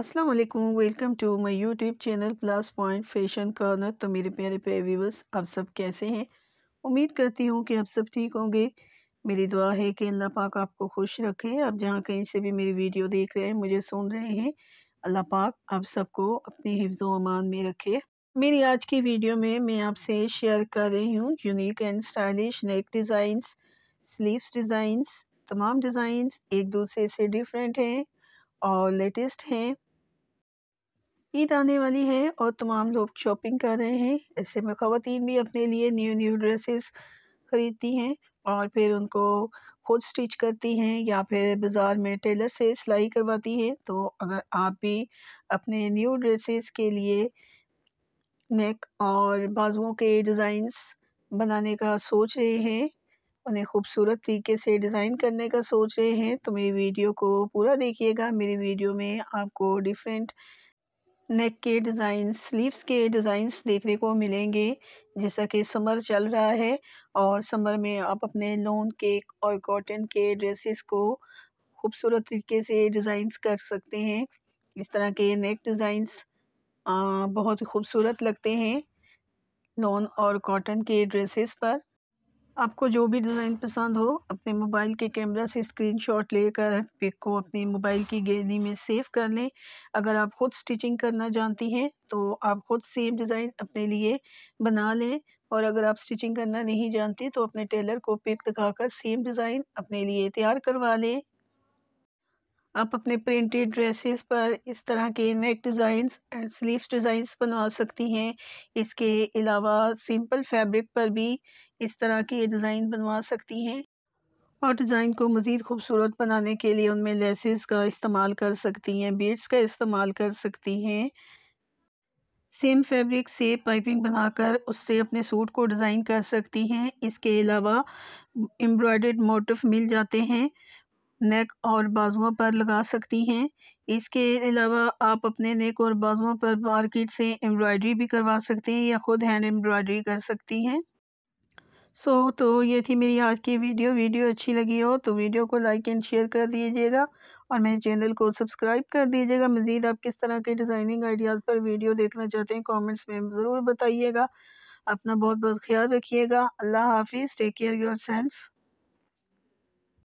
अस्सलाम वालेकुम welcome to my YouTube channel plus point fashion corner तो मेरे प्यारे प्यारे व्यूवर्स आप सब कैसे हैं उम्मीद करती हूँ कि आप सब ठीक होंगे मेरी दुआ है कि अल्लाह पाक आपको खुश रखे आप जहाँ कहीं से भी मेरी वीडियो देख रहे हैं मुझे सुन रहे हैं अल्लाह पाक आप सबको अपने हिफ्ज़ अमान में रखे मेरी आज की वीडियो में मैं आपसे शेयर कर रही हूँ unique and stylish neck designs sleeves designs तमाम डिज़ाइंस एक दूसरे से डिफरेंट हैं और लेटेस्ट हैं ईद आने वाली है और तमाम लोग शॉपिंग कर रहे हैं ऐसे में ख़वान भी अपने लिए न्यू न्यू ड्रेसेस ख़रीदती हैं और फिर उनको खुद स्टिच करती हैं या फिर बाज़ार में टेलर से सिलाई करवाती हैं तो अगर आप भी अपने न्यू ड्रेसेस के लिए नेक और बाजुओं के डिज़ाइंस बनाने का सोच रहे हैं उन्हें खूबसूरत तरीके से डिज़ाइन करने का सोच रहे हैं तो मेरी वीडियो को पूरा देखिएगा मेरी वीडियो में आपको डिफरेंट नेक के डिज़ाइंस स्लीव्स के डिज़ाइंस देखने को मिलेंगे जैसा कि समर चल रहा है और समर में आप अपने लोन केक और कॉटन के ड्रेसेस को खूबसूरत तरीके से डिज़ाइंस कर सकते हैं इस तरह के नेक डिज़ाइंस बहुत खूबसूरत लगते हैं लोन और कॉटन के ड्रेसेस पर आपको जो भी डिज़ाइन पसंद हो अपने मोबाइल के कैमरा से स्क्रीनशॉट लेकर पिक को अपने मोबाइल की गैलरी में सेव कर लें अगर आप ख़ुद स्टिचिंग करना जानती हैं तो आप ख़ुद सेम डिज़ाइन अपने लिए बना लें और अगर आप स्टिचिंग करना नहीं जानती तो अपने टेलर को पिक दिखाकर सेम डिज़ाइन अपने लिए तैयार करवा लें आप अपने प्रिंटेड ड्रेसेस पर इस तरह के neck designs and sleeves designs बनवा सकती हैं इसके अलावा सिंपल फैब्रिक पर भी इस तरह के डिज़ाइन बनवा सकती हैं और डिज़ाइन को मज़ीद खूबसूरत बनाने के लिए उनमें लेसेस का इस्तेमाल कर सकती हैं बीड्स का इस्तेमाल कर सकती हैं सेम फैब्रिक से पाइपिंग बनाकर उससे अपने सूट को डिज़ाइन कर सकती हैं इसके अलावा एम्ब्रॉयड मोटिफ मिल जाते हैं नेक और बाजुओं पर लगा सकती हैं इसके अलावा आप अपने नेक और बाजुओं पर मार्केट से एम्ब्रॉयडरी भी करवा सकते हैं या ख़ुद हैंड एम्ब्रॉयडरी कर सकती हैं सो so, तो ये थी मेरी आज की वीडियो वीडियो अच्छी लगी हो तो वीडियो को लाइक एंड शेयर कर दीजिएगा और मेरे चैनल को सब्सक्राइब कर दीजिएगा मज़ीद आप किस तरह के डिज़ाइनिंग आइडियाज़ पर वीडियो देखना चाहते हैं कमेंट्स में ज़रूर बताइएगा अपना बहुत बहुत ख्याल रखिएगा अल्लाह हाफिज़ टेक केयर योर सेल्फ़